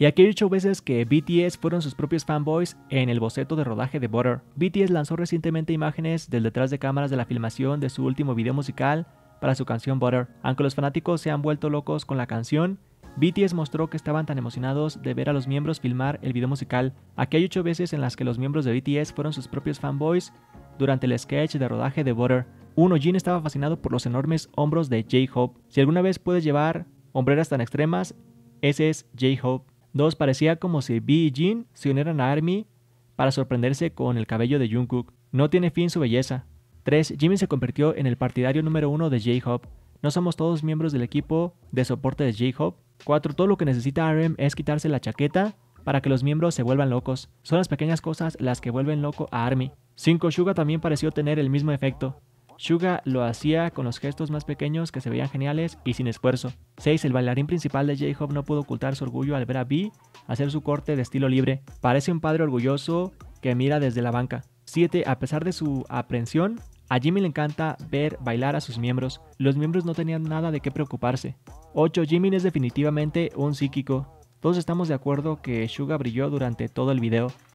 Y aquí hay ocho veces que BTS fueron sus propios fanboys en el boceto de rodaje de Butter. BTS lanzó recientemente imágenes del detrás de cámaras de la filmación de su último video musical para su canción Butter. Aunque los fanáticos se han vuelto locos con la canción, BTS mostró que estaban tan emocionados de ver a los miembros filmar el video musical. Aquí hay ocho veces en las que los miembros de BTS fueron sus propios fanboys durante el sketch de rodaje de Butter. Uno, Jin estaba fascinado por los enormes hombros de J-Hope. Si alguna vez puedes llevar hombreras tan extremas, ese es J-Hope. 2. parecía como si B y Jin se unieran a Army para sorprenderse con el cabello de Jungkook. No tiene fin su belleza. 3. Jimmy se convirtió en el partidario número uno de J-Hope. No somos todos miembros del equipo de soporte de J-Hope. 4. Todo lo que necesita RM es quitarse la chaqueta para que los miembros se vuelvan locos. Son las pequeñas cosas las que vuelven loco a Army. 5. Suga también pareció tener el mismo efecto. Suga lo hacía con los gestos más pequeños que se veían geniales y sin esfuerzo. 6. El bailarín principal de J-Hope no pudo ocultar su orgullo al ver a B hacer su corte de estilo libre. Parece un padre orgulloso que mira desde la banca. 7. A pesar de su aprensión, a Jimmy le encanta ver bailar a sus miembros. Los miembros no tenían nada de qué preocuparse. 8. Jimmy es definitivamente un psíquico. Todos estamos de acuerdo que Suga brilló durante todo el video.